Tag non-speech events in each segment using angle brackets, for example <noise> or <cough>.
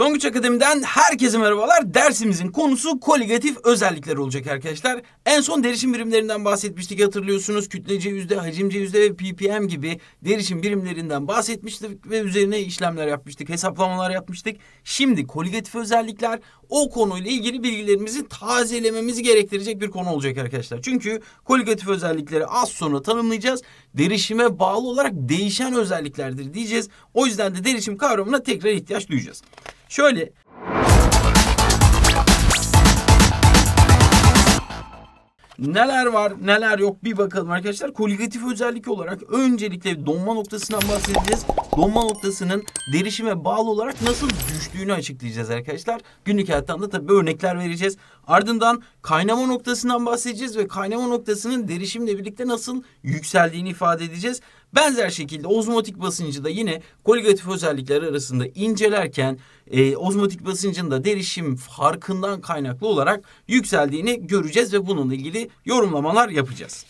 Tonguç Akademi'den herkese merhabalar. Dersimizin konusu koligatif özellikler olacak arkadaşlar. En son derişim birimlerinden bahsetmiştik hatırlıyorsunuz. Kütlece yüzde, hacimce yüzde ve ppm gibi derişim birimlerinden bahsetmiştik ve üzerine işlemler yapmıştık, hesaplamalar yapmıştık. Şimdi koligatif özellikler o konuyla ilgili bilgilerimizi tazelememiz gerektirecek bir konu olacak arkadaşlar. Çünkü koligatif özellikleri az sonra tanımlayacağız. Derişime bağlı olarak değişen özelliklerdir diyeceğiz. O yüzden de derişim kavramına tekrar ihtiyaç duyacağız. Şöyle Neler var neler yok bir bakalım arkadaşlar. Koligatif özellik olarak öncelikle donma noktasından bahsedeceğiz. Donma noktasının derişime bağlı olarak nasıl düştüğünü açıklayacağız arkadaşlar. Günlük hayattan da tabii örnekler vereceğiz. Ardından kaynama noktasından bahsedeceğiz ve kaynama noktasının derişimle birlikte nasıl yükseldiğini ifade edeceğiz. Benzer şekilde ozmotik basıncı da yine koligatif özellikleri arasında incelerken e, ozmotik basıncın da derişim farkından kaynaklı olarak yükseldiğini göreceğiz ve bununla ilgili yorumlamalar yapacağız.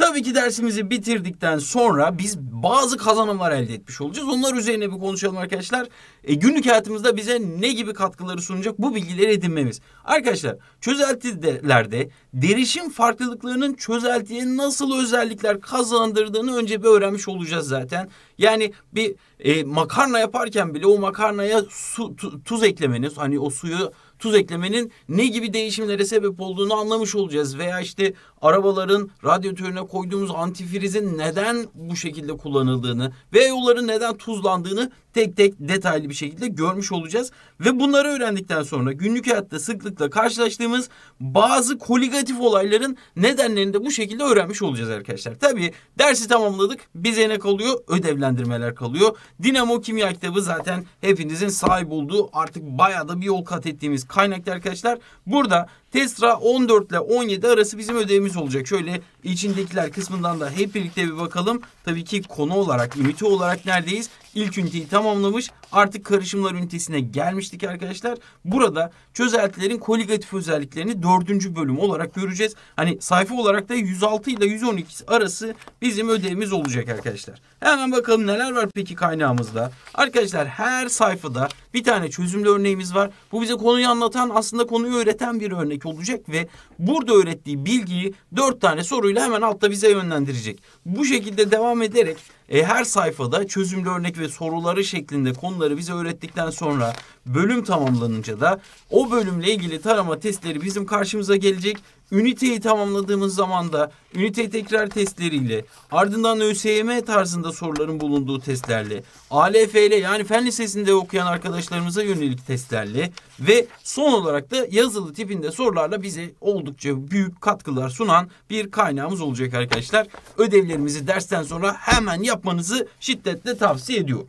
Tabii ki dersimizi bitirdikten sonra biz bazı kazanımlar elde etmiş olacağız. Onlar üzerine bir konuşalım arkadaşlar. E, günlük hayatımızda bize ne gibi katkıları sunacak bu bilgileri edinmemiz. Arkadaşlar çözeltilerde derişim farklılıklarının çözeltiye nasıl özellikler kazandırdığını önce bir öğrenmiş olacağız zaten. Yani bir e, makarna yaparken bile o makarnaya su, tu, tuz eklemeniz hani o suyu tuz eklemenin ne gibi değişimlere sebep olduğunu anlamış olacağız. Veya işte arabaların radyatörüne koyduğumuz antifrizin neden bu şekilde kullanıldığını ve yolların neden tuzlandığını tek tek detaylı bir şekilde görmüş olacağız. Ve bunları öğrendikten sonra günlük hayatta sıklıkla karşılaştığımız bazı koligatif olayların nedenlerini de bu şekilde öğrenmiş olacağız arkadaşlar. Tabii dersi tamamladık. Bize ne kalıyor? Ödevlendirmeler kalıyor. Dinamo Kimya kitabı zaten hepinizin sahip olduğu artık bayağı da bir yol kat ettiğimiz kaynaklı arkadaşlar. Burada Tesla 14 ile 17 arası bizim ödevimiz olacak. Şöyle içindekiler kısmından da hep birlikte bir bakalım. Tabii ki konu olarak, ünite olarak neredeyiz? ilk üniteyi tamamlamış. Artık karışımlar ünitesine gelmiştik arkadaşlar. Burada çözeltilerin koligatif özelliklerini dördüncü bölüm olarak göreceğiz. Hani sayfa olarak da 106 ile 112 arası bizim ödevimiz olacak arkadaşlar. Hemen bakalım neler var peki kaynağımızda. Arkadaşlar her sayfada bir tane çözümlü örneğimiz var. Bu bize konuyu anlatan aslında konuyu öğreten bir örnek olacak ve burada öğrettiği bilgiyi dört tane soruyla hemen altta bize yönlendirecek. Bu şekilde devam ederek e, her sayfada çözümlü örnek ve soruları şeklinde konuları bize öğrettikten sonra bölüm tamamlanınca da o bölümle ilgili tarama testleri bizim karşımıza gelecek Üniteyi tamamladığımız zaman da ünite tekrar testleriyle ardından ÖSYM tarzında soruların bulunduğu testlerle ALF ile yani fen lisesinde okuyan arkadaşlarımıza yönelik testlerle ve son olarak da yazılı tipinde sorularla bize oldukça büyük katkılar sunan bir kaynağımız olacak arkadaşlar. Ödevlerimizi dersten sonra hemen yapmanızı şiddetle tavsiye ediyorum.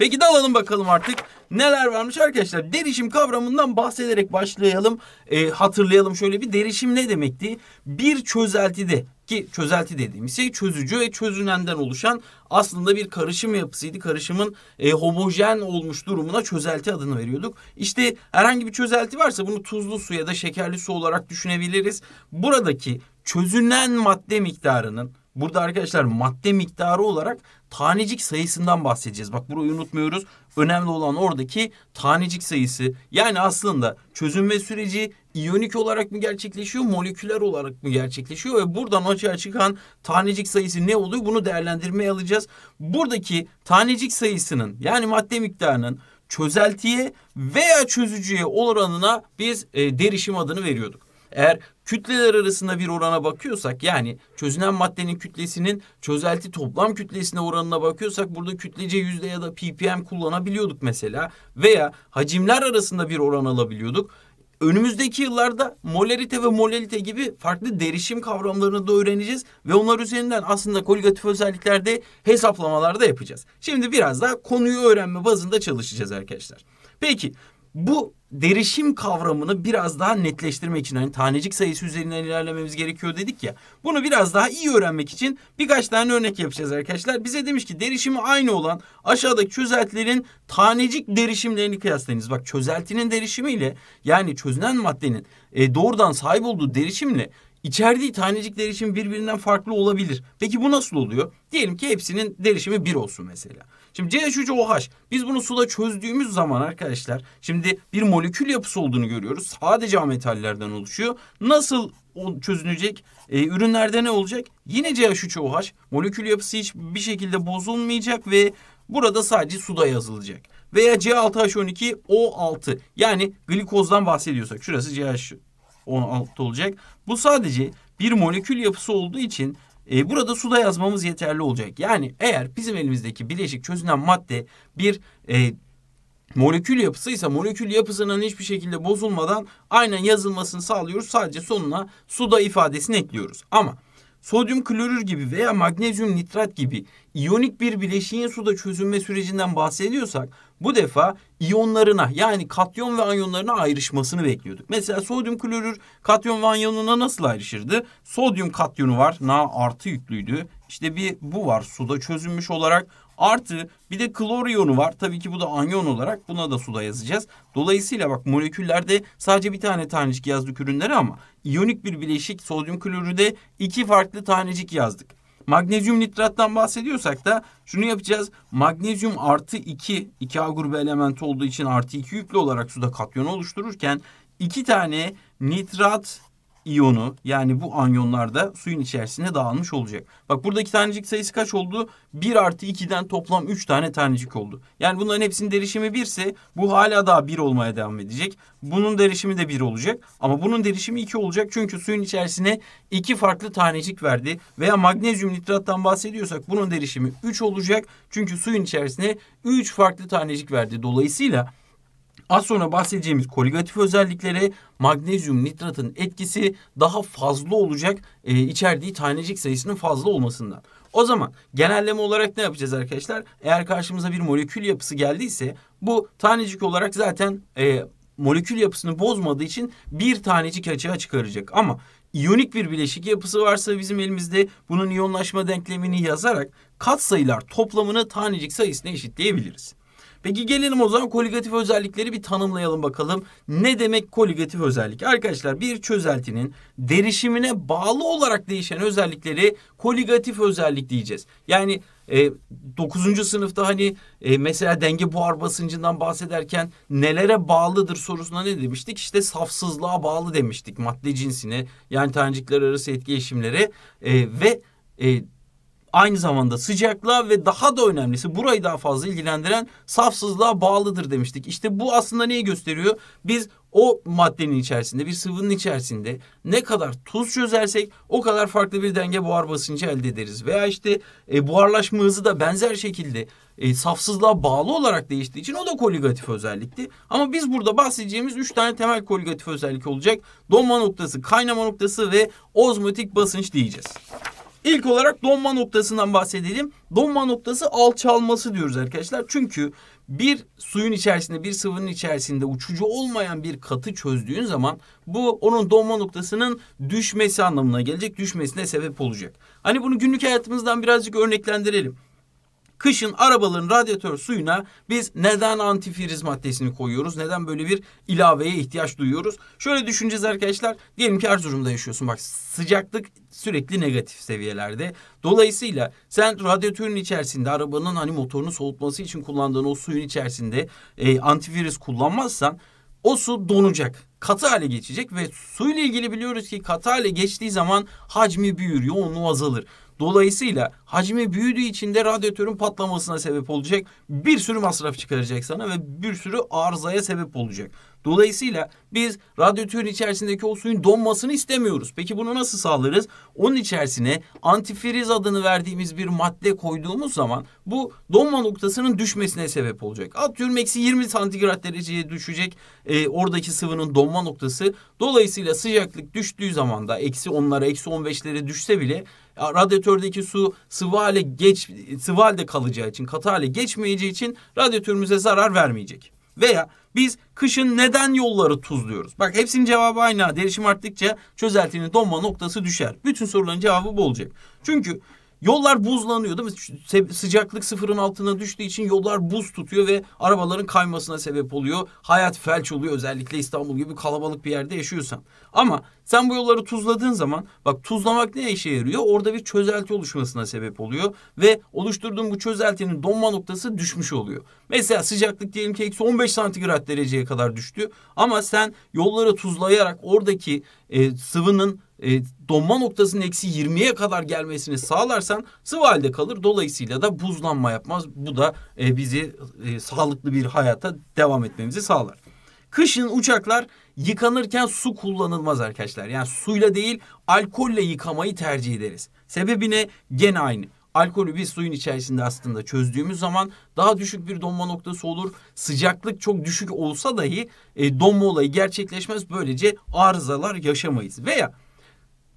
Peki dalalım bakalım artık. Neler varmış arkadaşlar? Derişim kavramından bahsederek başlayalım. E, hatırlayalım şöyle bir derişim ne demekti? Bir çözeltide ki çözelti dediğimiz şey çözücü ve çözünenden oluşan aslında bir karışım yapısıydı. Karışımın e, homojen olmuş durumuna çözelti adını veriyorduk. İşte herhangi bir çözelti varsa bunu tuzlu su ya da şekerli su olarak düşünebiliriz. Buradaki çözünen madde miktarının Burada arkadaşlar madde miktarı olarak tanecik sayısından bahsedeceğiz. Bak burayı unutmuyoruz. Önemli olan oradaki tanecik sayısı. Yani aslında çözünme süreci iyonik olarak mı gerçekleşiyor, moleküler olarak mı gerçekleşiyor ve buradan açığa çıkan tanecik sayısı ne oluyor? Bunu değerlendirmeye alacağız. Buradaki tanecik sayısının yani madde miktarının çözeltiye veya çözücüye oranına biz e, derişim adını veriyorduk. Eğer kütleler arasında bir orana bakıyorsak yani çözünen maddenin kütlesinin çözelti toplam kütlesine oranına bakıyorsak burada kütlece yüzde ya da ppm kullanabiliyorduk mesela veya hacimler arasında bir oran alabiliyorduk. Önümüzdeki yıllarda molerite ve molalite gibi farklı derişim kavramlarını da öğreneceğiz ve onlar üzerinden aslında koligatif özelliklerde hesaplamalarda yapacağız. Şimdi biraz daha konuyu öğrenme bazında çalışacağız arkadaşlar. Peki bu derişim kavramını biraz daha netleştirmek için hani tanecik sayısı üzerinden ilerlememiz gerekiyor dedik ya. Bunu biraz daha iyi öğrenmek için birkaç tane örnek yapacağız arkadaşlar. Bize demiş ki derişimi aynı olan aşağıdaki çözeltilerin tanecik derişimlerini kıyaslayınız. Bak çözeltinin derişimiyle yani çözünen maddenin e, doğrudan sahip olduğu derişimle içerdiği tanecik derişim birbirinden farklı olabilir. Peki bu nasıl oluyor? Diyelim ki hepsinin derişimi bir olsun mesela. Şimdi CH3OH biz bunu suda çözdüğümüz zaman arkadaşlar şimdi bir molekül yapısı olduğunu görüyoruz. Sadece ametallerden oluşuyor. Nasıl o çözünecek? E, ürünlerde ne olacak? Yine CH3OH molekül yapısı hiç bir şekilde bozulmayacak ve burada sadece suda yazılacak. Veya C6H12O6 yani glikozdan bahsediyorsak şurası CH16 olacak. Bu sadece bir molekül yapısı olduğu için e, burada suda yazmamız yeterli olacak. Yani eğer bizim elimizdeki bileşik çözünen madde bir e, molekül yapısıysa molekül yapısının hiçbir şekilde bozulmadan aynen yazılmasını sağlıyoruz. Sadece sonuna suda ifadesini ekliyoruz. Ama sodyum klorür gibi veya magnezyum nitrat gibi iyonik bir bileşiğin suda çözünme sürecinden bahsediyorsak bu defa iyonlarına yani katyon ve anyonlarına ayrışmasını bekliyorduk. Mesela sodyum klorür katyon ve anyonuna nasıl ayrışırdı? Sodyum katyonu var. Na artı yüklüydü. İşte bir bu var suda çözünmüş olarak Artı bir de klor iyonu var. Tabii ki bu da anyon olarak buna da suda yazacağız. Dolayısıyla bak moleküllerde sadece bir tane tanecik yazdık ürünleri ama iyonik bir bileşik sodyum klorürde iki farklı tanecik yazdık. Magnezyum nitrattan bahsediyorsak da şunu yapacağız. Magnezyum artı 2, 2A grubu elementi olduğu için artı 2 yüklü olarak suda katyon oluştururken iki tane nitrat iyonu yani bu anyonlar da suyun içerisine dağılmış olacak. Bak buradaki tanecik sayısı kaç oldu? 1 artı 2'den toplam 3 tane tanecik oldu. Yani bunların hepsinin derişimi 1 ise bu hala daha 1 olmaya devam edecek. Bunun derişimi de 1 olacak ama bunun derişimi 2 olacak çünkü suyun içerisine 2 farklı tanecik verdi. Veya magnezyum nitrattan bahsediyorsak bunun derişimi 3 olacak çünkü suyun içerisine 3 farklı tanecik verdi. Dolayısıyla Az sonra bahsedeceğimiz koligatif özelliklere magnezyum nitratın etkisi daha fazla olacak e, içerdiği tanecik sayısının fazla olmasından. O zaman genelleme olarak ne yapacağız arkadaşlar? Eğer karşımıza bir molekül yapısı geldiyse bu tanecik olarak zaten e, molekül yapısını bozmadığı için bir tanecik açığa çıkaracak. Ama iyonik bir bileşik yapısı varsa bizim elimizde bunun iyonlaşma denklemini yazarak katsayılar toplamını tanecik sayısına eşitleyebiliriz. Peki gelelim o zaman koligatif özellikleri bir tanımlayalım bakalım. Ne demek koligatif özellik? Arkadaşlar bir çözeltinin derişimine bağlı olarak değişen özellikleri koligatif özellik diyeceğiz. Yani e, 9. sınıfta hani e, mesela denge buhar basıncından bahsederken nelere bağlıdır sorusuna ne demiştik? İşte safsızlığa bağlı demiştik madde cinsine yani tanecikler arası etkileşimleri e, ve e, aynı zamanda sıcaklığa ve daha da önemlisi burayı daha fazla ilgilendiren safsızlığa bağlıdır demiştik. İşte bu aslında neyi gösteriyor? Biz o maddenin içerisinde bir sıvının içerisinde ne kadar tuz çözersek o kadar farklı bir denge buhar basıncı elde ederiz. Veya işte e, buharlaşma hızı da benzer şekilde e, safsızlığa bağlı olarak değiştiği için o da koligatif özellikti. Ama biz burada bahsedeceğimiz üç tane temel koligatif özellik olacak. Donma noktası, kaynama noktası ve ozmotik basınç diyeceğiz. İlk olarak donma noktasından bahsedelim. Donma noktası alçalması diyoruz arkadaşlar. Çünkü bir suyun içerisinde, bir sıvının içerisinde uçucu olmayan bir katı çözdüğün zaman bu onun donma noktasının düşmesi anlamına gelecek. Düşmesine sebep olacak. Hani bunu günlük hayatımızdan birazcık örneklendirelim kışın arabaların radyatör suyuna biz neden antifriz maddesini koyuyoruz? Neden böyle bir ilaveye ihtiyaç duyuyoruz? Şöyle düşüneceğiz arkadaşlar. Diyelim ki Erzurum'da yaşıyorsun. Bak sıcaklık sürekli negatif seviyelerde. Dolayısıyla sen radyatörün içerisinde arabanın hani motorunu soğutması için kullandığın o suyun içerisinde e, antifriz kullanmazsan o su donacak katı hale geçecek ve suyla ilgili biliyoruz ki katı hale geçtiği zaman hacmi büyür, yoğunluğu azalır. Dolayısıyla hacmi büyüdüğü için de radyatörün patlamasına sebep olacak. Bir sürü masraf çıkaracak sana ve bir sürü arızaya sebep olacak. Dolayısıyla biz radyatörün içerisindeki o suyun donmasını istemiyoruz. Peki bunu nasıl sağlarız? Onun içerisine antifriz adını verdiğimiz bir madde koyduğumuz zaman bu donma noktasının düşmesine sebep olacak. Atıyorum eksi 20 santigrat dereceye düşecek e, oradaki sıvının donma noktası. Dolayısıyla sıcaklık düştüğü zaman da eksi 10'lara eksi 15'lere düşse bile radyatördeki su sıvı hale geç sıvı halde kalacağı için, katı hale geçmeyeceği için radyatörümüze zarar vermeyecek. Veya biz kışın neden yolları tuzluyoruz? Bak hepsinin cevabı aynı. Derişim arttıkça çözeltinin donma noktası düşer. Bütün soruların cevabı bu olacak. Çünkü Yollar buzlanıyor değil mi? Sıcaklık sıfırın altına düştüğü için yollar buz tutuyor ve arabaların kaymasına sebep oluyor. Hayat felç oluyor özellikle İstanbul gibi kalabalık bir yerde yaşıyorsan. Ama sen bu yolları tuzladığın zaman bak tuzlamak ne işe yarıyor? Orada bir çözelti oluşmasına sebep oluyor ve oluşturduğun bu çözeltinin donma noktası düşmüş oluyor. Mesela sıcaklık diyelim ki eksi 15 santigrat dereceye kadar düştü ama sen yolları tuzlayarak oradaki e, sıvının e, donma noktasının eksi 20'ye kadar gelmesini sağlarsan sıvı halde kalır. Dolayısıyla da buzlanma yapmaz. Bu da e, bizi e, sağlıklı bir hayata devam etmemizi sağlar. Kışın uçaklar yıkanırken su kullanılmaz arkadaşlar. Yani suyla değil alkolle yıkamayı tercih ederiz. Sebebi ne? Gene aynı. Alkolü biz suyun içerisinde aslında çözdüğümüz zaman daha düşük bir donma noktası olur. Sıcaklık çok düşük olsa dahi e, donma olayı gerçekleşmez. Böylece arızalar yaşamayız. Veya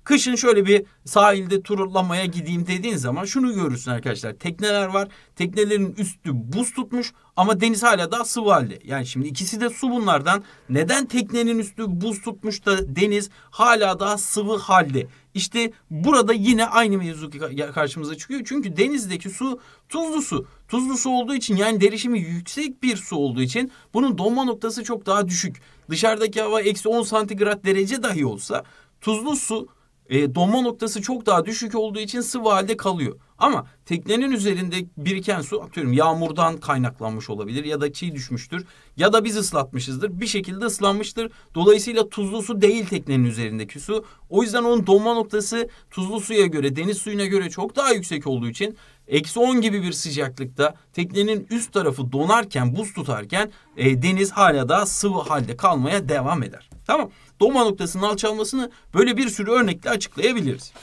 Kışın şöyle bir sahilde turlamaya gideyim dediğin zaman şunu görürsün arkadaşlar. Tekneler var. Teknelerin üstü buz tutmuş ama deniz hala daha sıvı halde. Yani şimdi ikisi de su bunlardan. Neden teknenin üstü buz tutmuş da deniz hala daha sıvı halde? İşte burada yine aynı mevzu karşımıza çıkıyor. Çünkü denizdeki su tuzlu su. Tuzlu su olduğu için yani derişimi yüksek bir su olduğu için bunun donma noktası çok daha düşük. Dışarıdaki hava eksi 10 santigrat derece dahi olsa tuzlu su e, donma noktası çok daha düşük olduğu için sıvı halde kalıyor. Ama teknenin üzerinde biriken su atıyorum yağmurdan kaynaklanmış olabilir ya da çiğ düşmüştür ya da biz ıslatmışızdır. Bir şekilde ıslanmıştır. Dolayısıyla tuzlu su değil teknenin üzerindeki su. O yüzden onun donma noktası tuzlu suya göre deniz suyuna göre çok daha yüksek olduğu için eksi 10 gibi bir sıcaklıkta teknenin üst tarafı donarken buz tutarken e, deniz hala daha sıvı halde kalmaya devam eder. Tamam Doma noktasının alçalmasını böyle bir sürü örnekle açıklayabiliriz.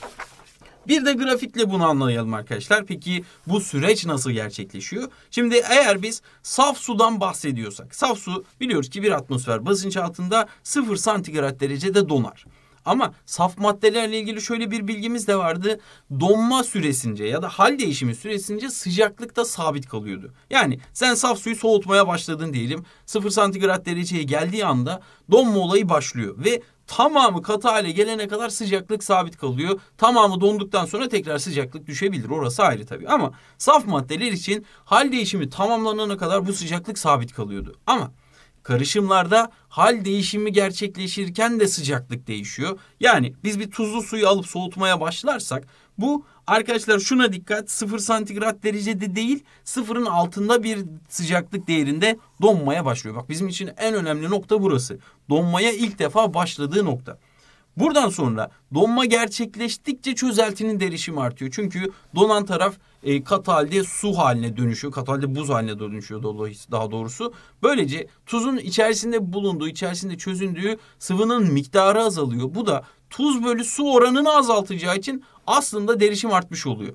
Bir de grafikle bunu anlayalım arkadaşlar. Peki bu süreç nasıl gerçekleşiyor? Şimdi eğer biz saf sudan bahsediyorsak. Saf su biliyoruz ki bir atmosfer basınç altında 0 santigrat derecede donar. Ama saf maddelerle ilgili şöyle bir bilgimiz de vardı. Donma süresince ya da hal değişimi süresince sıcaklıkta sabit kalıyordu. Yani sen saf suyu soğutmaya başladın diyelim. 0 santigrat dereceye geldiği anda donma olayı başlıyor ve tamamı katı hale gelene kadar sıcaklık sabit kalıyor. Tamamı donduktan sonra tekrar sıcaklık düşebilir. Orası ayrı tabii ama saf maddeler için hal değişimi tamamlanana kadar bu sıcaklık sabit kalıyordu. Ama Karışımlarda hal değişimi gerçekleşirken de sıcaklık değişiyor. Yani biz bir tuzlu suyu alıp soğutmaya başlarsak bu arkadaşlar şuna dikkat sıfır santigrat derecede değil sıfırın altında bir sıcaklık değerinde donmaya başlıyor. Bak bizim için en önemli nokta burası. Donmaya ilk defa başladığı nokta. Buradan sonra donma gerçekleştikçe çözeltinin derişimi artıyor. Çünkü donan taraf e, kat halde su haline dönüşüyor. Kat halde buz haline dönüşüyor daha doğrusu. Böylece tuzun içerisinde bulunduğu, içerisinde çözündüğü sıvının miktarı azalıyor. Bu da tuz bölü su oranını azaltacağı için aslında derişim artmış oluyor.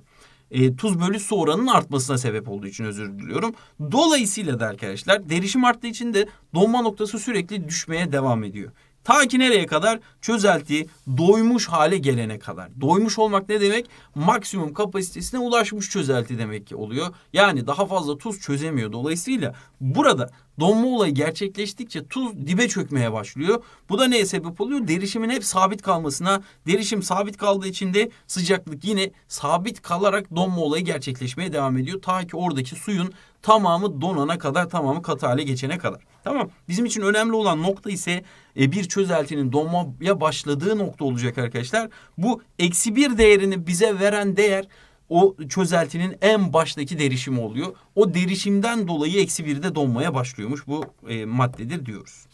E, tuz bölü su oranının artmasına sebep olduğu için özür diliyorum. Dolayısıyla da arkadaşlar derişim arttığı için de donma noktası sürekli düşmeye devam ediyor. Ta ki nereye kadar? Çözeltiyi doymuş hale gelene kadar. Doymuş olmak ne demek? Maksimum kapasitesine ulaşmış çözelti demek ki oluyor. Yani daha fazla tuz çözemiyor. Dolayısıyla burada donma olayı gerçekleştikçe tuz dibe çökmeye başlıyor. Bu da neye sebep oluyor? Derişimin hep sabit kalmasına. Derişim sabit kaldığı için de sıcaklık yine sabit kalarak donma olayı gerçekleşmeye devam ediyor. Ta ki oradaki suyun Tamamı donana kadar, tamamı katı hale geçene kadar. Tamam. Bizim için önemli olan nokta ise e, bir çözeltinin donmaya başladığı nokta olacak arkadaşlar. Bu eksi bir değerini bize veren değer o çözeltinin en baştaki derişimi oluyor. O derişimden dolayı eksi birde donmaya başlıyormuş bu e, maddedir diyoruz.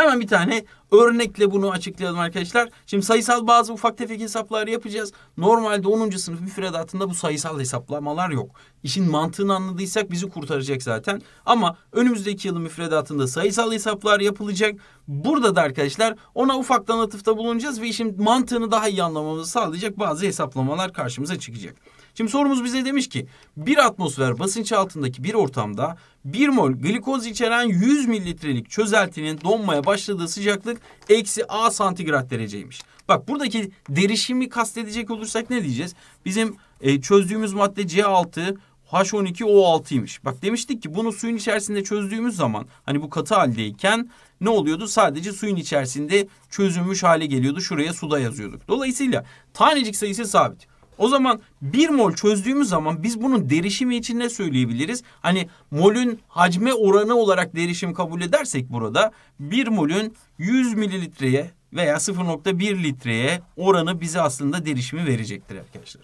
Hemen bir tane örnekle bunu açıklayalım arkadaşlar. Şimdi sayısal bazı ufak tefek hesaplar yapacağız. Normalde 10. sınıf müfredatında bu sayısal hesaplamalar yok. İşin mantığını anladıysak bizi kurtaracak zaten. Ama önümüzdeki yılın müfredatında sayısal hesaplar yapılacak. Burada da arkadaşlar ona ufaktan atıfta bulunacağız ve işin mantığını daha iyi anlamamızı sağlayacak bazı hesaplamalar karşımıza çıkacak. Şimdi sorumuz bize demiş ki bir atmosfer basınç altındaki bir ortamda bir mol glikoz içeren 100 mililitrelik çözeltinin donmaya başladığı sıcaklık eksi A santigrat dereceymiş. Bak buradaki derişimi kastedecek olursak ne diyeceğiz? Bizim e, çözdüğümüz madde C6 H12O6'ymış. Bak demiştik ki bunu suyun içerisinde çözdüğümüz zaman hani bu katı haldeyken ne oluyordu? Sadece suyun içerisinde çözülmüş hale geliyordu. Şuraya suda yazıyorduk. Dolayısıyla tanecik sayısı sabit. O zaman bir mol çözdüğümüz zaman biz bunun derişimi için ne söyleyebiliriz? Hani molün hacme oranı olarak derişim kabul edersek burada bir molün 100 mililitreye veya 0.1 litreye oranı bize aslında derişimi verecektir arkadaşlar.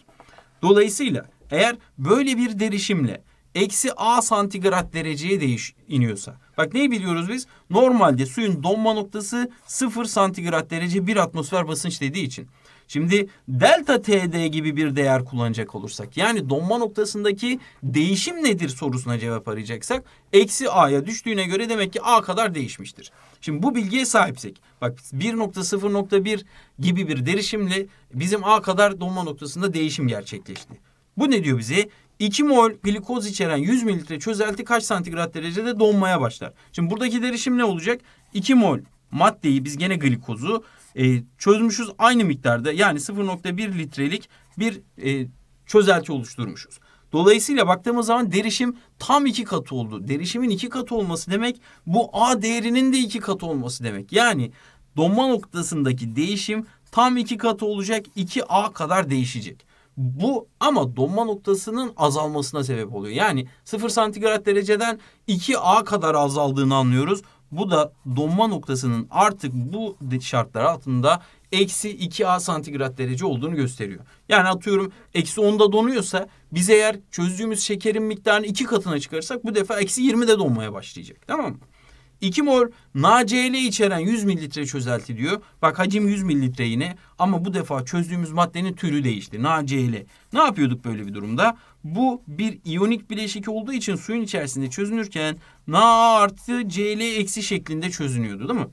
Dolayısıyla eğer böyle bir derişimle eksi A santigrat dereceye değiş iniyorsa. Bak neyi biliyoruz biz? Normalde suyun donma noktası 0 santigrat derece 1 atmosfer basınç dediği için. Şimdi delta TD gibi bir değer kullanacak olursak yani donma noktasındaki değişim nedir sorusuna cevap arayacaksak eksi A'ya düştüğüne göre demek ki A kadar değişmiştir. Şimdi bu bilgiye sahipsek bak 1.0.1 gibi bir derişimle bizim A kadar donma noktasında değişim gerçekleşti. Bu ne diyor bize? 2 mol glikoz içeren 100 mililitre çözelti kaç santigrat derecede donmaya başlar? Şimdi buradaki derişim ne olacak? 2 mol maddeyi biz gene glikozu e, çözmüşüz aynı miktarda yani 0.1 litrelik bir e, çözelti oluşturmuşuz. Dolayısıyla baktığımız zaman derişim tam iki katı oldu. Derişimin iki katı olması demek bu A değerinin de iki katı olması demek. Yani donma noktasındaki değişim tam iki katı olacak 2A kadar değişecek. Bu ama donma noktasının azalmasına sebep oluyor. Yani 0 santigrat dereceden 2A kadar azaldığını anlıyoruz. Bu da donma noktasının artık bu şartlar altında eksi 2A santigrat derece olduğunu gösteriyor. Yani atıyorum eksi 10'da donuyorsa biz eğer çözdüğümüz şekerin miktarını iki katına çıkarırsak bu defa eksi 20'de donmaya başlayacak. Tamam mı? 2 mol NaCl içeren 100 mililitre çözelti diyor. Bak hacim 100 mililitre yine ama bu defa çözdüğümüz maddenin türü değişti. NaCl. Ne yapıyorduk böyle bir durumda? Bu bir iyonik bileşik olduğu için suyun içerisinde çözünürken Na artı Cl eksi şeklinde çözünüyordu değil mi?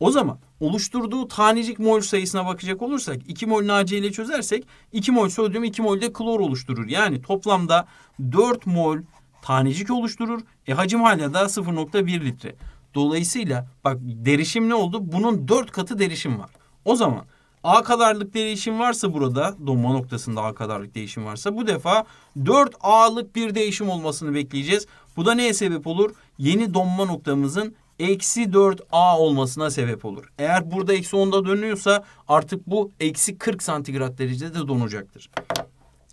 O zaman oluşturduğu tanecik mol sayısına bakacak olursak 2 mol NaCl çözersek 2 mol sodyum 2 mol de klor oluşturur. Yani toplamda 4 mol tanecik oluşturur. E hacim hala da 0.1 litre. Dolayısıyla bak derişim ne oldu? Bunun dört katı derişim var. O zaman A kadarlık değişim varsa burada donma noktasında A kadarlık değişim varsa bu defa 4 A'lık bir değişim olmasını bekleyeceğiz. Bu da neye sebep olur? Yeni donma noktamızın eksi 4 A olmasına sebep olur. Eğer burada eksi 10'da dönüyorsa artık bu eksi 40 santigrat derecede de donacaktır.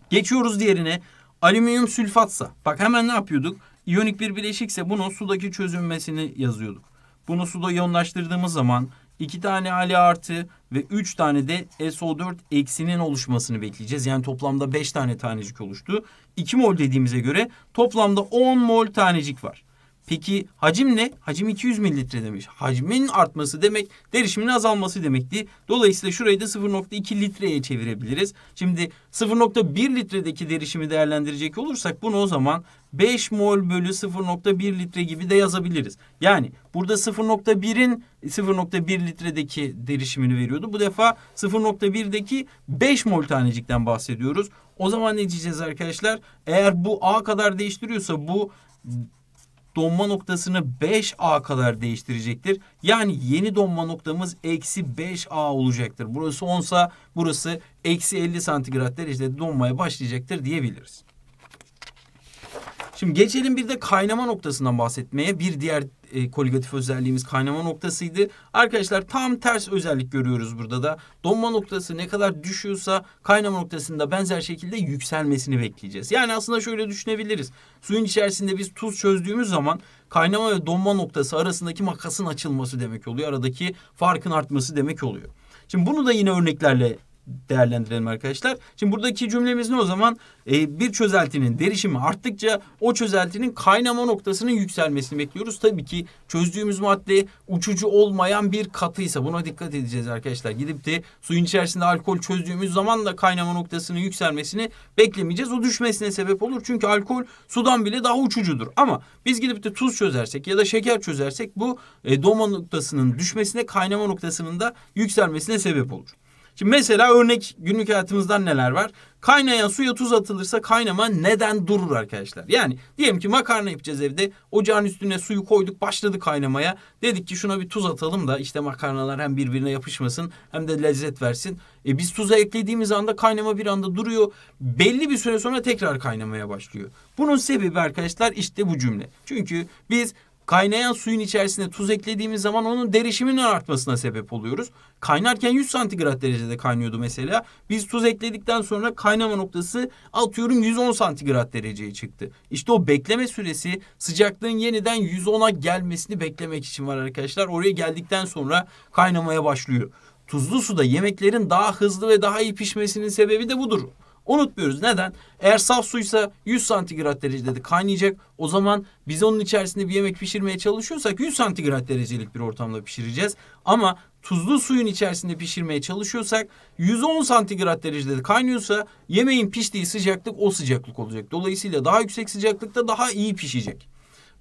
Geçiyoruz diğerine. Alüminyum sülfatsa. Bak hemen ne yapıyorduk? İyonik bir bileşikse bunun sudaki çözünmesini yazıyorduk. Bunu suda iyonlaştırdığımız zaman iki tane Ali artı ve üç tane de SO4 eksinin oluşmasını bekleyeceğiz. Yani toplamda beş tane tanecik oluştu. 2 mol dediğimize göre toplamda 10 mol tanecik var. Peki hacim ne? Hacim 200 mililitre demiş. Hacmin artması demek derişimin azalması demekti. Dolayısıyla şurayı da 0.2 litreye çevirebiliriz. Şimdi 0.1 litredeki derişimi değerlendirecek olursak bunu o zaman 5 mol bölü 0.1 litre gibi de yazabiliriz. Yani burada 0.1'in 0.1 litredeki derişimini veriyordu. Bu defa 0.1'deki 5 mol tanecikten bahsediyoruz. O zaman ne diyeceğiz arkadaşlar? Eğer bu A kadar değiştiriyorsa bu donma noktasını 5A kadar değiştirecektir. Yani yeni donma noktamız eksi 5A olacaktır. Burası 10 burası eksi 50 santigrat derecede donmaya başlayacaktır diyebiliriz. Şimdi geçelim bir de kaynama noktasından bahsetmeye. Bir diğer e, koligatif özelliğimiz kaynama noktasıydı. Arkadaşlar tam ters özellik görüyoruz burada da. Donma noktası ne kadar düşüyorsa kaynama noktasında benzer şekilde yükselmesini bekleyeceğiz. Yani aslında şöyle düşünebiliriz. Suyun içerisinde biz tuz çözdüğümüz zaman kaynama ve donma noktası arasındaki makasın açılması demek oluyor. Aradaki farkın artması demek oluyor. Şimdi bunu da yine örneklerle değerlendirelim arkadaşlar. Şimdi buradaki cümlemiz ne o zaman? E, bir çözeltinin derişimi arttıkça o çözeltinin kaynama noktasının yükselmesini bekliyoruz. Tabii ki çözdüğümüz madde uçucu olmayan bir katıysa buna dikkat edeceğiz arkadaşlar. Gidip de suyun içerisinde alkol çözdüğümüz zaman da kaynama noktasının yükselmesini beklemeyeceğiz. O düşmesine sebep olur. Çünkü alkol sudan bile daha uçucudur. Ama biz gidip de tuz çözersek ya da şeker çözersek bu e, doma noktasının düşmesine kaynama noktasının da yükselmesine sebep olur. Şimdi mesela örnek günlük hayatımızdan neler var? Kaynayan suya tuz atılırsa kaynama neden durur arkadaşlar? Yani diyelim ki makarna yapacağız evde. Ocağın üstüne suyu koyduk başladı kaynamaya. Dedik ki şuna bir tuz atalım da işte makarnalar hem birbirine yapışmasın hem de lezzet versin. E biz tuza eklediğimiz anda kaynama bir anda duruyor. Belli bir süre sonra tekrar kaynamaya başlıyor. Bunun sebebi arkadaşlar işte bu cümle. Çünkü biz Kaynayan suyun içerisine tuz eklediğimiz zaman onun derişiminin artmasına sebep oluyoruz. Kaynarken 100 santigrat derecede kaynıyordu mesela. Biz tuz ekledikten sonra kaynama noktası atıyorum 110 santigrat dereceye çıktı. İşte o bekleme süresi sıcaklığın yeniden 110'a gelmesini beklemek için var arkadaşlar. Oraya geldikten sonra kaynamaya başlıyor. Tuzlu suda yemeklerin daha hızlı ve daha iyi pişmesinin sebebi de budur. Unutmuyoruz. Neden? Eğer saf suysa 100 santigrat derecede kaynayacak. O zaman biz onun içerisinde bir yemek pişirmeye çalışıyorsak 100 santigrat derecelik bir ortamda pişireceğiz. Ama tuzlu suyun içerisinde pişirmeye çalışıyorsak 110 santigrat derecede kaynıyorsa yemeğin piştiği sıcaklık o sıcaklık olacak. Dolayısıyla daha yüksek sıcaklıkta daha iyi pişecek.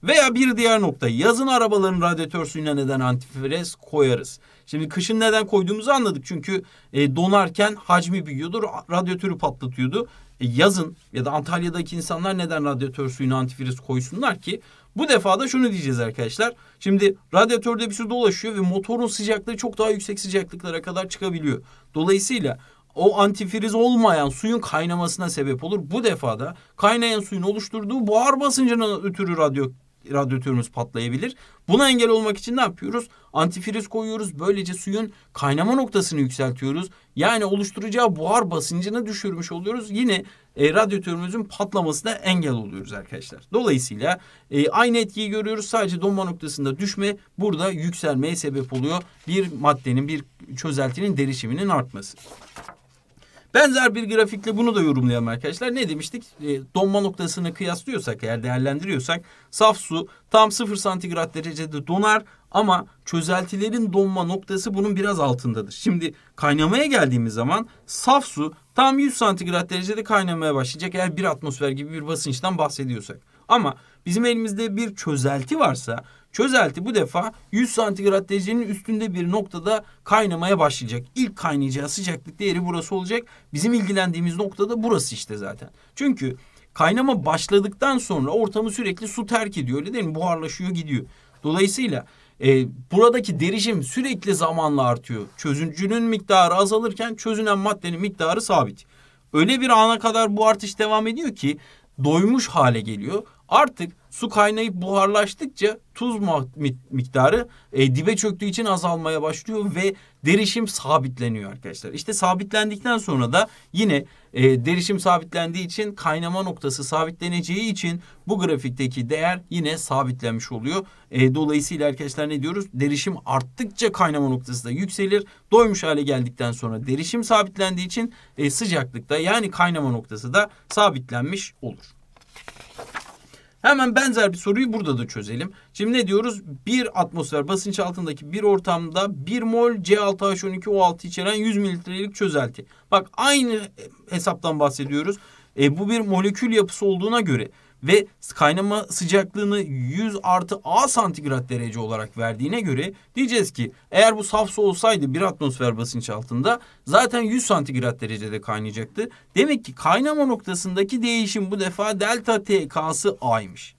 Veya bir diğer nokta yazın arabaların radyatör suyuna neden antifriz koyarız. Şimdi kışın neden koyduğumuzu anladık. Çünkü e, donarken hacmi büyüyordu, radyatörü patlatıyordu. E, yazın ya da Antalya'daki insanlar neden radyatör suyuna antifriz koysunlar ki? Bu defa da şunu diyeceğiz arkadaşlar. Şimdi radyatörde bir su dolaşıyor ve motorun sıcaklığı çok daha yüksek sıcaklıklara kadar çıkabiliyor. Dolayısıyla o antifriz olmayan suyun kaynamasına sebep olur. Bu defada kaynayan suyun oluşturduğu buhar basıncından ötürü radyo radyatörümüz patlayabilir. Buna engel olmak için ne yapıyoruz? Antifriz koyuyoruz. Böylece suyun kaynama noktasını yükseltiyoruz. Yani oluşturacağı buhar basıncını düşürmüş oluyoruz. Yine e, radyatörümüzün patlamasına engel oluyoruz arkadaşlar. Dolayısıyla e, aynı etkiyi görüyoruz. Sadece donma noktasında düşme burada yükselmeye sebep oluyor. Bir maddenin bir çözeltinin derişiminin artması. Benzer bir grafikle bunu da yorumlayalım arkadaşlar. Ne demiştik? E, donma noktasını kıyaslıyorsak eğer değerlendiriyorsak saf su tam 0 santigrat derecede donar ama çözeltilerin donma noktası bunun biraz altındadır. Şimdi kaynamaya geldiğimiz zaman saf su tam 100 santigrat derecede kaynamaya başlayacak eğer bir atmosfer gibi bir basınçtan bahsediyorsak. Ama bizim elimizde bir çözelti varsa Çözelti bu defa 100 santigrat derecenin üstünde bir noktada kaynamaya başlayacak. İlk kaynayacağı sıcaklık değeri burası olacak. Bizim ilgilendiğimiz nokta da burası işte zaten. Çünkü kaynama başladıktan sonra ortamı sürekli su terk ediyor öyle değil mi? Buharlaşıyor gidiyor. Dolayısıyla e, buradaki derişim sürekli zamanla artıyor. Çözüncünün miktarı azalırken çözünen maddenin miktarı sabit. Öyle bir ana kadar bu artış devam ediyor ki doymuş hale geliyor. Artık su kaynayıp buharlaştıkça tuz miktarı e, dibe çöktüğü için azalmaya başlıyor ve derişim sabitleniyor arkadaşlar. İşte sabitlendikten sonra da yine e, derişim sabitlendiği için kaynama noktası sabitleneceği için bu grafikteki değer yine sabitlenmiş oluyor. E, dolayısıyla arkadaşlar ne diyoruz? Derişim arttıkça kaynama noktası da yükselir. Doymuş hale geldikten sonra derişim sabitlendiği için e, sıcaklıkta yani kaynama noktası da sabitlenmiş olur. Hemen benzer bir soruyu burada da çözelim. Şimdi ne diyoruz? Bir atmosfer basınç altındaki bir ortamda 1 mol C6H12O6 içeren 100 mililitrelik çözelti. Bak aynı hesaptan bahsediyoruz. E, bu bir molekül yapısı olduğuna göre ve kaynama sıcaklığını 100 artı A santigrat derece olarak verdiğine göre diyeceğiz ki eğer bu saf su olsaydı bir atmosfer basınç altında zaten 100 santigrat derecede kaynayacaktı. Demek ki kaynama noktasındaki değişim bu defa delta TK'sı A'ymış.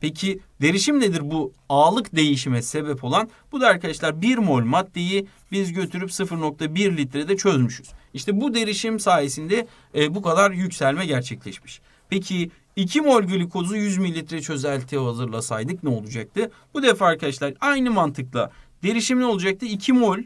Peki derişim nedir bu ağlık değişime sebep olan? Bu da arkadaşlar 1 mol maddeyi biz götürüp 0.1 litrede çözmüşüz. İşte bu derişim sayesinde e, bu kadar yükselme gerçekleşmiş. Peki 2 mol glikozu 100 mililitre çözeltiye hazırlasaydık ne olacaktı? Bu defa arkadaşlar aynı mantıkla derişim ne olacaktı? 2 mol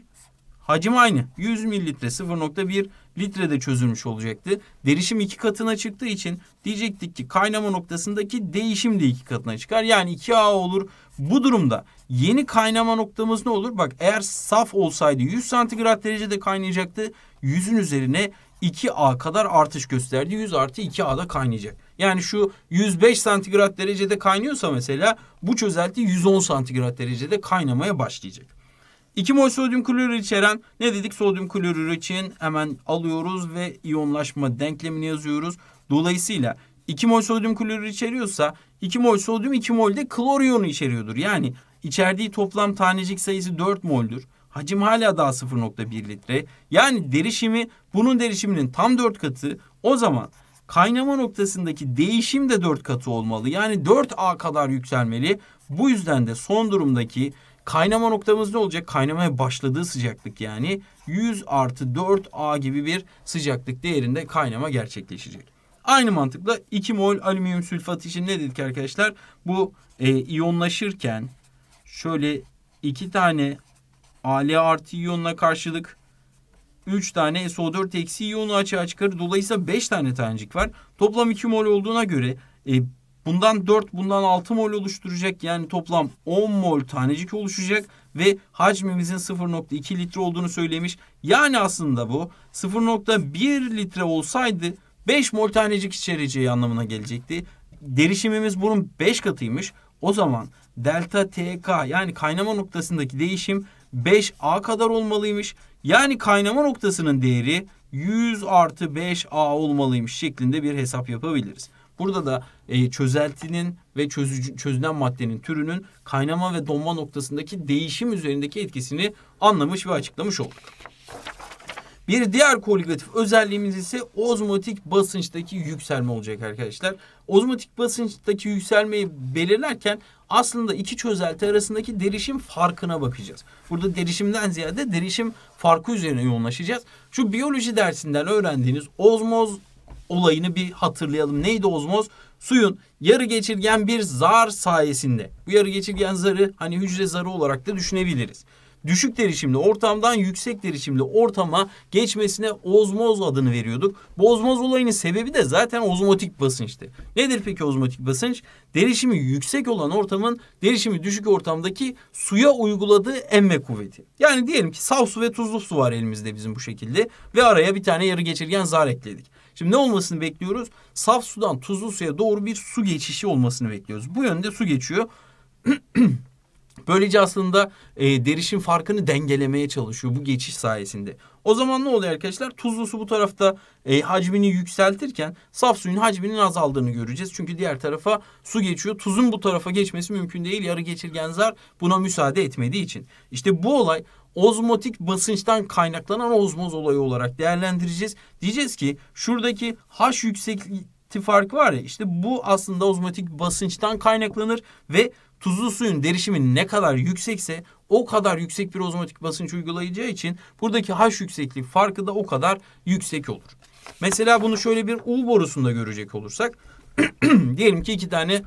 hacim aynı. 100 mililitre 0.1 litrede çözülmüş olacaktı. Derişim iki katına çıktığı için diyecektik ki kaynama noktasındaki değişim de iki katına çıkar. Yani 2A olur. Bu durumda yeni kaynama noktamız ne olur? Bak eğer saf olsaydı 100 santigrat derecede kaynayacaktı. 100'ün üzerine 2A kadar artış gösterdi. 100 artı 2A'da kaynayacak. Yani şu 105 santigrat derecede kaynıyorsa mesela bu çözelti 110 santigrat derecede kaynamaya başlayacak. 2 mol sodyum klorür içeren ne dedik sodyum klorür için hemen alıyoruz ve iyonlaşma denklemini yazıyoruz. Dolayısıyla 2 mol sodyum klorür içeriyorsa 2 mol sodyum 2 mol de klor iyonu içeriyordur. Yani içerdiği toplam tanecik sayısı 4 moldür. Hacim hala daha 0.1 litre. Yani derişimi bunun derişiminin tam 4 katı. O zaman kaynama noktasındaki değişim de 4 katı olmalı. Yani 4A kadar yükselmeli. Bu yüzden de son durumdaki kaynama noktamız ne olacak? Kaynamaya başladığı sıcaklık yani 100 artı 4A gibi bir sıcaklık değerinde kaynama gerçekleşecek. Aynı mantıkla 2 mol alüminyum sülfat için ne dedik arkadaşlar? Bu e, iyonlaşırken şöyle iki tane Al artı iyonla karşılık 3 tane SO4 eksi iyonu açığa çıkarır. Dolayısıyla 5 tane tanecik var. Toplam 2 mol olduğuna göre e, bundan 4 bundan 6 mol oluşturacak. Yani toplam 10 mol tanecik oluşacak ve hacmimizin 0.2 litre olduğunu söylemiş. Yani aslında bu 0.1 litre olsaydı 5 mol tanecik içereceği anlamına gelecekti. Derişimimiz bunun 5 katıymış. O zaman delta TK yani kaynama noktasındaki değişim 5A kadar olmalıymış. Yani kaynama noktasının değeri 100 artı 5A olmalıymış şeklinde bir hesap yapabiliriz. Burada da e, çözeltinin ve çözücü, çözülen maddenin türünün kaynama ve donma noktasındaki değişim üzerindeki etkisini anlamış ve açıklamış olduk. Bir diğer korrelatif özelliğimiz ise ozmotik basınçtaki yükselme olacak arkadaşlar. Ozmotik basınçtaki yükselmeyi belirlerken aslında iki çözelti arasındaki derişim farkına bakacağız. Burada derişimden ziyade derişim farkı üzerine yoğunlaşacağız. Şu biyoloji dersinden öğrendiğiniz ozmoz olayını bir hatırlayalım. Neydi ozmoz? Suyun yarı geçirgen bir zar sayesinde. Bu yarı geçirgen zarı hani hücre zarı olarak da düşünebiliriz düşük derişimli ortamdan yüksek derişimli ortama geçmesine ozmoz adını veriyorduk. Bu ozmoz olayının sebebi de zaten ozmotik basınçtı. Nedir peki ozmotik basınç? Derişimi yüksek olan ortamın derişimi düşük ortamdaki suya uyguladığı emme kuvveti. Yani diyelim ki saf su ve tuzlu su var elimizde bizim bu şekilde ve araya bir tane yarı geçirgen zar ekledik. Şimdi ne olmasını bekliyoruz? Saf sudan tuzlu suya doğru bir su geçişi olmasını bekliyoruz. Bu yönde su geçiyor. <clears throat> Böylece aslında e, derişin farkını dengelemeye çalışıyor bu geçiş sayesinde. O zaman ne oluyor arkadaşlar? Tuzlu su bu tarafta e, hacmini yükseltirken saf suyun hacminin azaldığını göreceğiz. Çünkü diğer tarafa su geçiyor. Tuzun bu tarafa geçmesi mümkün değil. Yarı geçirgen zar buna müsaade etmediği için. İşte bu olay ozmotik basınçtan kaynaklanan ozmoz olayı olarak değerlendireceğiz. Diyeceğiz ki şuradaki H yüksekliği farkı var ya işte bu aslında ozmotik basınçtan kaynaklanır ve tuzlu suyun derişimi ne kadar yüksekse o kadar yüksek bir ozmotik basınç uygulayacağı için buradaki H yükseklik farkı da o kadar yüksek olur. Mesela bunu şöyle bir U borusunda görecek olursak <clears throat> diyelim ki iki tane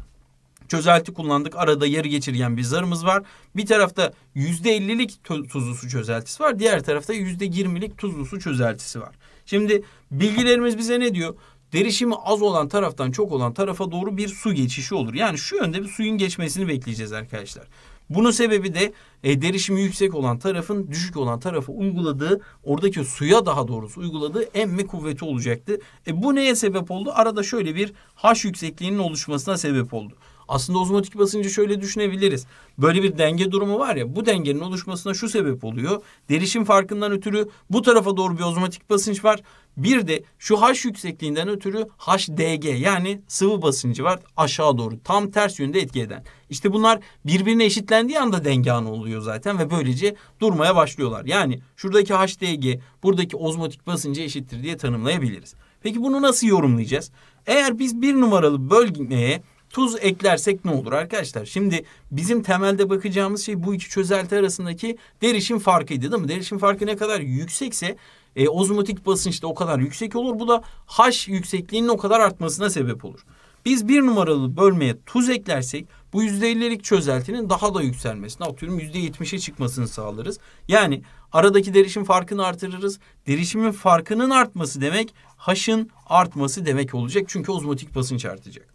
çözelti kullandık. Arada yarı geçirgen bir zarımız var. Bir tarafta yüzde %50'lik tuzlu su çözeltisi var. Diğer tarafta yüzde %20'lik tuzlu su çözeltisi var. Şimdi bilgilerimiz bize ne diyor? derişimi az olan taraftan çok olan tarafa doğru bir su geçişi olur. Yani şu yönde bir suyun geçmesini bekleyeceğiz arkadaşlar. Bunun sebebi de e, derişimi yüksek olan tarafın düşük olan tarafa uyguladığı oradaki suya daha doğrusu uyguladığı emme kuvveti olacaktı. E, bu neye sebep oldu? Arada şöyle bir H yüksekliğinin oluşmasına sebep oldu. Aslında ozmotik basıncı şöyle düşünebiliriz. Böyle bir denge durumu var ya bu dengenin oluşmasına şu sebep oluyor. Derişim farkından ötürü bu tarafa doğru bir ozmotik basınç var. Bir de şu H yüksekliğinden ötürü HDG yani sıvı basıncı var aşağı doğru tam ters yönde etki eden. İşte bunlar birbirine eşitlendiği anda denge anı oluyor zaten ve böylece durmaya başlıyorlar. Yani şuradaki HDG buradaki ozmotik basıncı eşittir diye tanımlayabiliriz. Peki bunu nasıl yorumlayacağız? Eğer biz bir numaralı bölgeye Tuz eklersek ne olur arkadaşlar? Şimdi bizim temelde bakacağımız şey bu iki çözelti arasındaki derişim farkıydı değil mi? Derişim farkı ne kadar yüksekse e, ozmotik basınç da o kadar yüksek olur. Bu da H yüksekliğinin o kadar artmasına sebep olur. Biz bir numaralı bölmeye tuz eklersek bu %50'lik çözeltinin daha da yükselmesini atıyorum %70'e çıkmasını sağlarız. Yani aradaki derişim farkını artırırız. Derişimin farkının artması demek H'ın artması demek olacak. Çünkü ozmotik basınç artacak.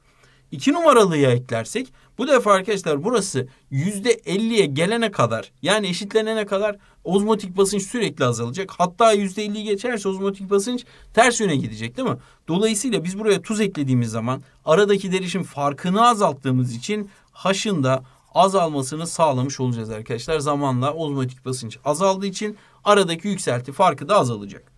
2 numaralıya eklersek bu defa arkadaşlar burası %50'ye gelene kadar yani eşitlenene kadar ozmotik basınç sürekli azalacak. Hatta %50'yi geçerse ozmotik basınç ters yöne gidecek değil mi? Dolayısıyla biz buraya tuz eklediğimiz zaman aradaki derişim farkını azalttığımız için haşın da azalmasını sağlamış olacağız arkadaşlar. Zamanla ozmotik basınç azaldığı için aradaki yükselti farkı da azalacak.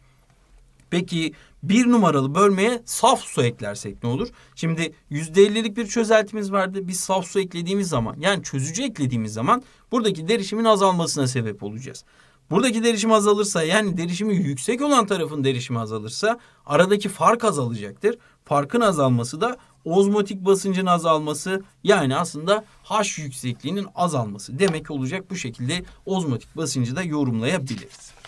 Peki bir numaralı bölmeye saf su eklersek ne olur? Şimdi yüzde ellilik bir çözeltimiz vardı. Biz saf su eklediğimiz zaman yani çözücü eklediğimiz zaman buradaki derişimin azalmasına sebep olacağız. Buradaki derişim azalırsa yani derişimi yüksek olan tarafın derişimi azalırsa aradaki fark azalacaktır. Farkın azalması da ozmotik basıncın azalması yani aslında H yüksekliğinin azalması demek olacak. Bu şekilde ozmotik basıncı da yorumlayabiliriz.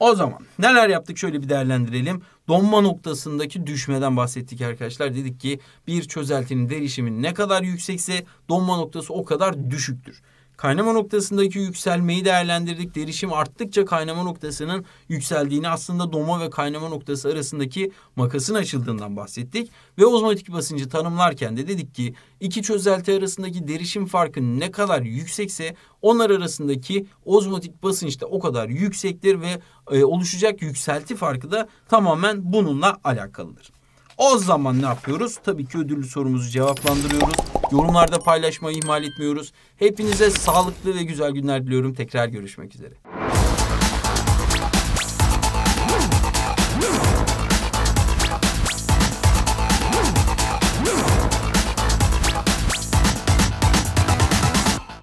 O zaman neler yaptık şöyle bir değerlendirelim. Donma noktasındaki düşmeden bahsettik arkadaşlar. Dedik ki bir çözeltinin derişimi ne kadar yüksekse donma noktası o kadar düşüktür kaynama noktasındaki yükselmeyi değerlendirdik. Derişim arttıkça kaynama noktasının yükseldiğini aslında doma ve kaynama noktası arasındaki makasın açıldığından bahsettik. Ve ozmotik basıncı tanımlarken de dedik ki iki çözelti arasındaki derişim farkı ne kadar yüksekse onlar arasındaki ozmotik basınç da o kadar yüksektir ve e, oluşacak yükselti farkı da tamamen bununla alakalıdır. O zaman ne yapıyoruz? Tabii ki ödüllü sorumuzu cevaplandırıyoruz. Yorumlarda paylaşmayı ihmal etmiyoruz. Hepinize sağlıklı ve güzel günler diliyorum. Tekrar görüşmek üzere.